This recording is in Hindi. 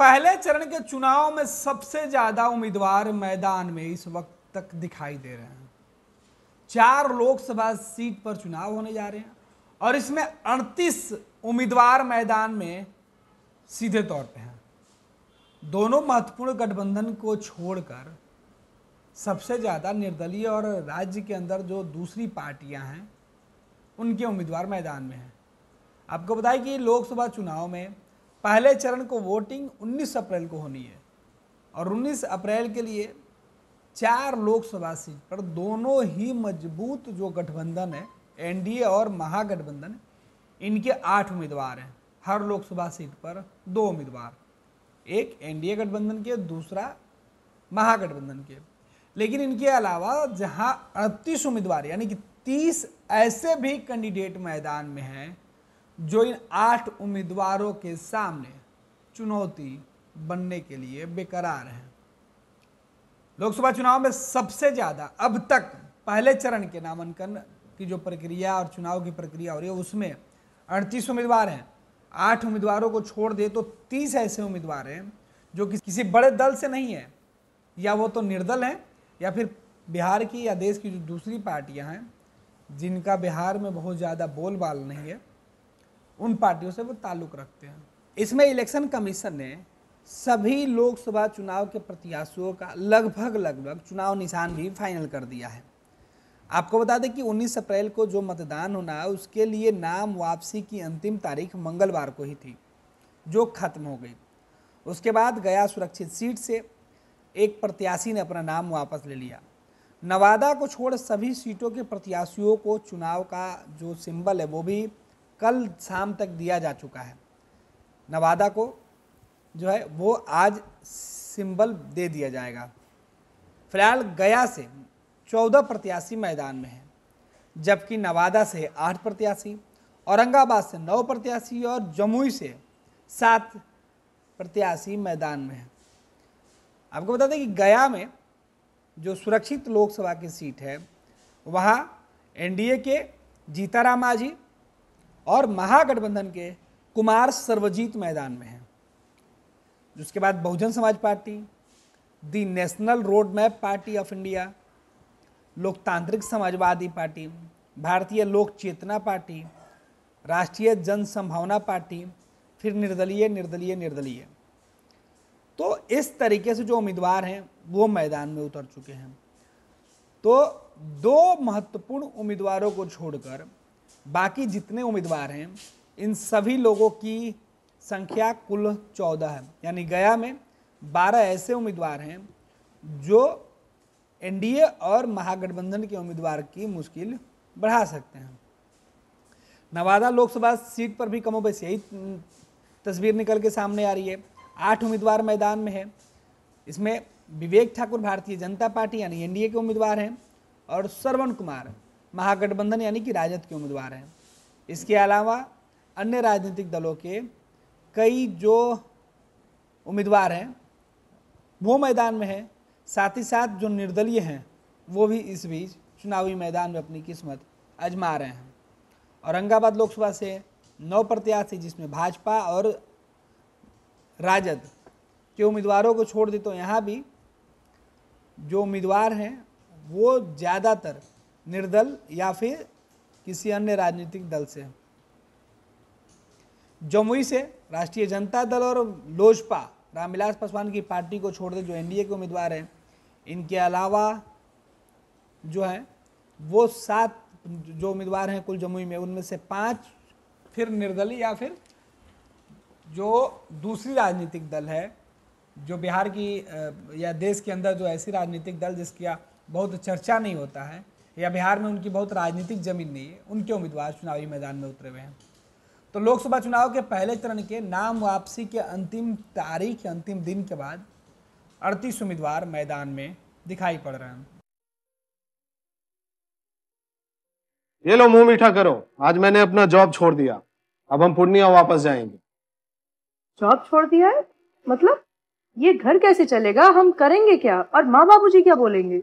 पहले चरण के चुनाव में सबसे ज्यादा उम्मीदवार मैदान में इस वक्त तक दिखाई दे रहे हैं चार लोकसभा सीट पर चुनाव होने जा रहे हैं और इसमें 38 उम्मीदवार मैदान में सीधे तौर पे हैं दोनों महत्वपूर्ण गठबंधन को छोड़कर सबसे ज़्यादा निर्दलीय और राज्य के अंदर जो दूसरी पार्टियां हैं उनके उम्मीदवार मैदान में हैं आपको बताएं कि लोकसभा चुनाव में पहले चरण को वोटिंग 19 अप्रैल को होनी है और 19 अप्रैल के लिए चार लोकसभा सीट पर दोनों ही मजबूत जो गठबंधन है एनडीए और महागठबंधन इनके आठ उम्मीदवार हैं हर लोकसभा सीट पर दो उम्मीदवार एक एनडीए गठबंधन के दूसरा महागठबंधन के लेकिन इनके अलावा जहां अड़तीस उम्मीदवार यानी कि तीस ऐसे भी कैंडिडेट मैदान में हैं जो इन आठ उम्मीदवारों के सामने चुनौती बनने के लिए बेकरार हैं लोकसभा चुनाव में सबसे ज़्यादा अब तक पहले चरण के नामांकन की जो प्रक्रिया और चुनाव की प्रक्रिया हो रही है उसमें अड़तीस उम्मीदवार हैं आठ उम्मीदवारों को छोड़ दे तो तीस ऐसे उम्मीदवार हैं जो कि किसी बड़े दल से नहीं है या वो तो निर्दल हैं या फिर बिहार की या देश की जो दूसरी पार्टियां हैं जिनका बिहार में बहुत ज़्यादा बोलबाल नहीं है उन पार्टियों से वो ताल्लुक रखते हैं इसमें इलेक्शन कमीशन ने सभी लोकसभा चुनाव के प्रत्याशियों का लगभग लगभग चुनाव निशान भी फाइनल कर दिया है आपको बता दें कि 19 अप्रैल को जो मतदान होना है उसके लिए नाम वापसी की अंतिम तारीख मंगलवार को ही थी जो खत्म हो गई उसके बाद गया सुरक्षित सीट से एक प्रत्याशी ने अपना नाम वापस ले लिया नवादा को छोड़ सभी सीटों के प्रत्याशियों को चुनाव का जो सिंबल है वो भी कल शाम तक दिया जा चुका है नवादा को जो है वो आज सिंबल दे दिया जाएगा फिलहाल गया से चौदह प्रत्याशी मैदान में हैं जबकि नवादा से आठ प्रत्याशी औरंगाबाद से नौ प्रत्याशी और जमुई से सात प्रत्याशी मैदान में हैं आपको बता दें कि गया में जो सुरक्षित लोकसभा की सीट है वहाँ एनडीए के जीताराम माझी और महागठबंधन के कुमार सर्वजीत मैदान में हैं उसके बाद Bahujan Samaj Party the National Road Map Party of India Loktantrik Samajwadi party भारतीय लोक चेतना पार्टी राष्ट्रीय जन संभावना पार्टी फिर निर्दलीय निर्दलीय निर्दलीय तो इस तरीके से जो उम्मीदवार हैं वो मैदान में उतर चुके हैं तो दो महत्वपूर्ण उम्मीदवारों को छोड़कर बाकी जितने उम्मीदवार हैं इन सभी लोगों की संख्या कुल चौदह है यानी गया में बारह ऐसे उम्मीदवार हैं जो एनडीए और महागठबंधन के उम्मीदवार की मुश्किल बढ़ा सकते हैं नवादा लोकसभा सीट पर भी कमो बेश यही तस्वीर निकल के सामने आ रही है आठ उम्मीदवार मैदान में है इसमें विवेक ठाकुर भारतीय जनता पार्टी यानी एनडीए के उम्मीदवार हैं और श्रवण कुमार महागठबंधन यानी कि राजद के उम्मीदवार हैं इसके अलावा अन्य राजनीतिक दलों के कई जो उम्मीदवार हैं वो मैदान में हैं साथ ही साथ जो निर्दलीय हैं वो भी इस बीच चुनावी मैदान में अपनी किस्मत अजमा रहे हैं औरंगाबाद लोकसभा से नौ प्रत्याशी जिसमें भाजपा और राजद के उम्मीदवारों को छोड़ दे तो यहाँ भी जो उम्मीदवार हैं वो ज़्यादातर निर्दल या फिर किसी अन्य राजनीतिक दल से जमुई से राष्ट्रीय जनता दल और लोजपा रामविलास पासवान की पार्टी को छोड़ दे जो एनडीए के उम्मीदवार हैं इनके अलावा जो है वो सात जो उम्मीदवार हैं कुल जमुई में उनमें से पांच फिर निर्दलीय या फिर जो दूसरी राजनीतिक दल है जो बिहार की या देश के अंदर जो ऐसी राजनीतिक दल जिसकी बहुत चर्चा नहीं होता है या बिहार में उनकी बहुत राजनीतिक जमीन नहीं है उनके उम्मीदवार चुनावी मैदान में उतरे हुए हैं तो लोकसभा चुनाव के पहले चरण के नाम वापसी के अंतिम तारीख अंतिम दिन के बाद अड़तीस उम्मीदवार मैदान में दिखाई पड़ रहे हैं ये लो मुंह मीठा करो आज मैंने अपना जॉब छोड़ दिया अब हम पूर्णिया वापस जाएंगे जॉब छोड़ दिया है मतलब ये घर कैसे चलेगा हम करेंगे क्या और माँ बाबूजी क्या बोलेंगे